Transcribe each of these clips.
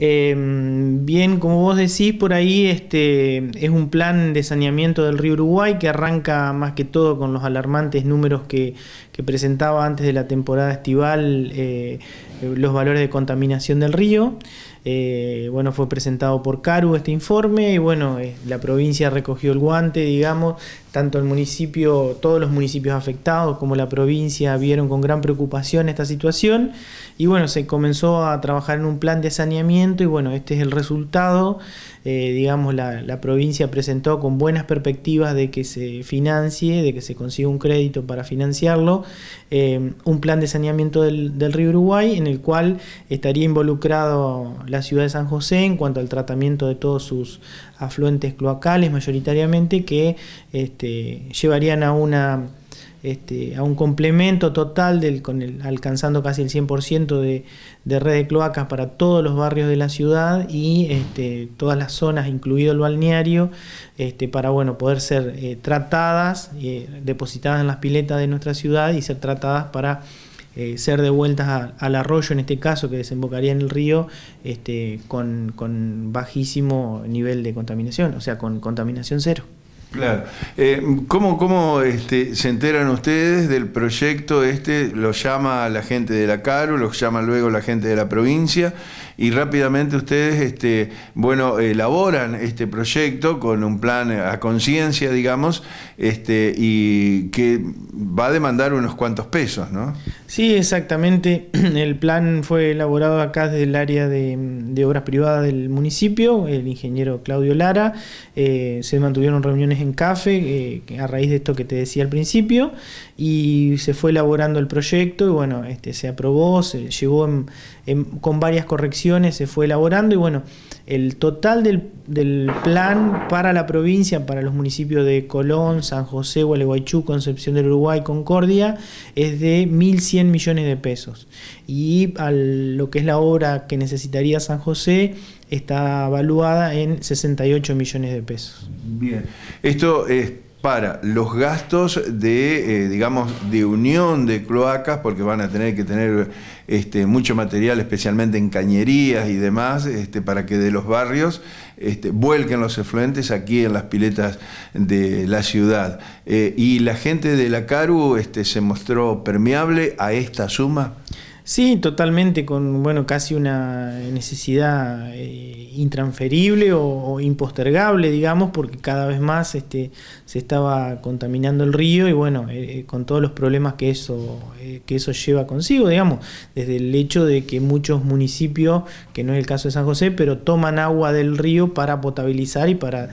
Em, bien, como vos decís, por ahí este, es un plan de saneamiento del río Uruguay que arranca más que todo con los alarmantes números que, presentaba antes de la temporada estival eh, los valores de contaminación del río. Eh, bueno, fue presentado por CARU este informe y bueno, eh, la provincia recogió el guante, digamos, tanto el municipio, todos los municipios afectados como la provincia vieron con gran preocupación esta situación y bueno, se comenzó a trabajar en un plan de saneamiento y bueno, este es el resultado. Eh, digamos, la, provincia presentó con buenas perspectivas de que se financie, de que se consiga un crédito para financiarlo, eh, un plan de saneamiento del, río Uruguay en el cual estaría involucrado la ciudad de San José en cuanto al tratamiento de todos sus afluentes cloacales mayoritariamente que... Este, este, llevarían a, una, este, a un complemento total del, con alcanzando casi el 100% de, de, red de cloacas para todos los barrios de la ciudad y este, todas las zonas, incluido el balneario, para bueno, poder ser eh, tratadas, eh, depositadas en las piletas de nuestra ciudad y ser tratadas para eh, ser devueltas al arroyo, en este caso, que desembocaría en el río, con bajísimo nivel de contaminación, o sea, con contaminación cero. Claro. Eh, ¿Cómo, cómo este, se enteran ustedes del proyecto este? ¿Lo llama la gente de la CARU, lo llama luego la gente de la provincia? y rápidamente ustedes este, bueno, elaboran este proyecto con un plan a conciencia, digamos, este, y que va a demandar unos cuantos pesos, ¿no? Sí, exactamente. El plan fue elaborado acá desde el área de, obras privadas del municipio, el ingeniero Claudio Lara. Eh, se mantuvieron reuniones en café eh, a raíz de esto que te decía al principio y se fue elaborando el proyecto y bueno, este, se aprobó, se llevó con varias correcciones se fue elaborando y bueno, el total del, plan para la provincia, para los municipios de Colón, San José, Gualeguaychú, Concepción del Uruguay, Concordia, es de 1.100 millones de pesos. Y al, lo que es la obra que necesitaría San José está evaluada en 68 millones de pesos. Bien, esto para los gastos de, eh, digamos, de unión de cloacas, porque van a tener que tener este, mucho material, especialmente en cañerías y demás, este, para que de los barrios este, vuelquen los efluentes aquí en las piletas de la ciudad. Eh, ¿Y la gente de la CARU este, se mostró permeable a esta suma? Sí, totalmente, con bueno, casi una necesidad eh, intransferible o, impostergable, digamos, porque cada vez más este, se estaba contaminando el río y bueno, eh, eh, con todos los problemas que eso, que eso lleva consigo, digamos, desde el hecho de que muchos municipios, que no es el caso de San José, pero toman agua del río para potabilizar y para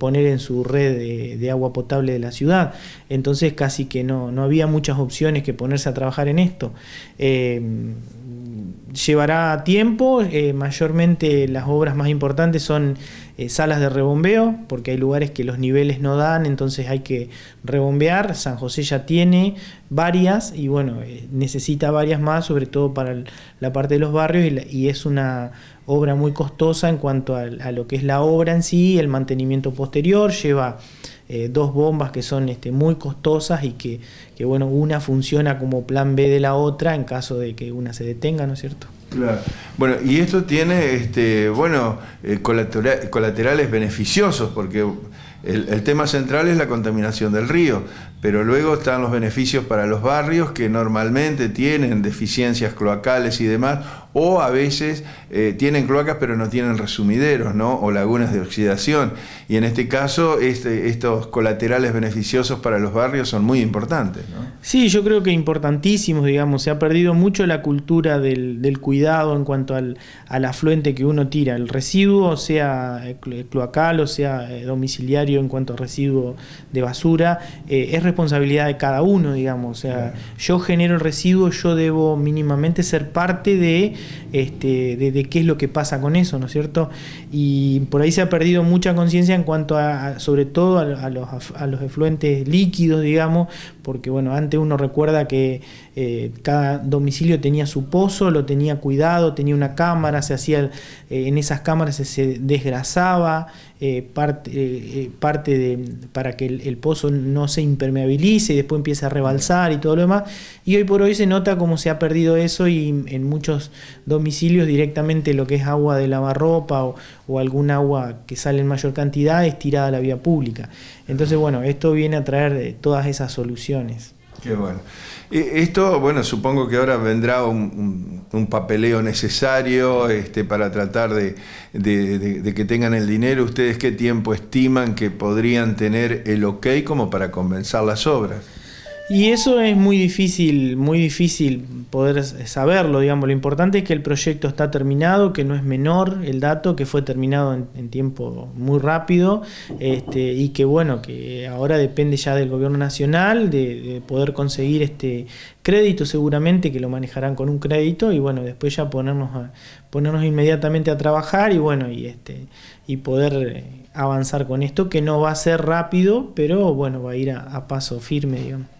poner en su red de, agua potable de la ciudad. Entonces casi que no, no había muchas opciones que ponerse a trabajar en esto llevará tiempo, eh, mayormente las obras más importantes son eh, salas de rebombeo, porque hay lugares que los niveles no dan, entonces hay que rebombear. San José ya tiene varias y bueno, eh, necesita varias más, sobre todo para la parte de los barrios y, es una obra muy costosa en cuanto a, lo que es la obra en sí, el mantenimiento posterior, lleva eh, dos bombas que son este, muy costosas y que, que bueno, una funciona como plan B de la otra en caso de que una se detenga, ¿no es cierto? Claro. Bueno, y esto tiene, este, bueno, eh, colaterales beneficiosos, porque el, tema central es la contaminación del río, pero luego están los beneficios para los barrios que normalmente tienen deficiencias cloacales y demás, o a veces eh, tienen cloacas pero no tienen resumideros, ¿no? O lagunas de oxidación. Y en este caso, este, estos colaterales beneficiosos para los barrios son muy importantes, ¿no? Sí, yo creo que importantísimos, digamos. Se ha perdido mucho la cultura del, cuidado en cuanto al, afluente que uno tira, el residuo, sea eh, cloacal o sea eh, domiciliario en cuanto a residuo de basura, eh, es responsabilidad de cada uno, digamos. O sea, yo genero el residuo, yo debo mínimamente ser parte de, este, de, qué es lo que pasa con eso, ¿no es cierto? Y por ahí se ha perdido mucha conciencia en cuanto a, sobre todo a, los, efluentes líquidos, digamos, porque bueno, antes uno recuerda que eh, cada domicilio tenía su pozo, lo tenía cuidado, tenía una cámara, se hacía, eh, en esas cámaras se, se desgrasaba, eh, parte, eh, eh, parte para que el, pozo no se impermeabilice y después empiece a rebalsar y todo lo demás. Y hoy por hoy se nota cómo se ha perdido eso y en muchos domicilios directamente lo que es agua de lavarropa o, o algún agua que sale en mayor cantidad es tirada a la vía pública. Entonces, bueno, esto viene a traer todas esas soluciones. Qué bueno. Esto, bueno, supongo que ahora vendrá un, papeleo necesario este, para tratar de, de, que tengan el dinero. ¿Ustedes qué tiempo estiman que podrían tener el ok como para comenzar las obras? Y eso es muy difícil, muy difícil poder saberlo, digamos. Lo importante es que el proyecto está terminado, que no es menor el dato, que fue terminado en, tiempo muy rápido, este, y que bueno, que ahora depende ya del gobierno nacional de, poder conseguir este crédito seguramente, que lo manejarán con un crédito, y bueno, después ya ponernos ponernos inmediatamente a trabajar y bueno, y este, y poder eh, avanzar con esto, que no va a ser rápido, pero bueno, va a ir a paso firme, digamos.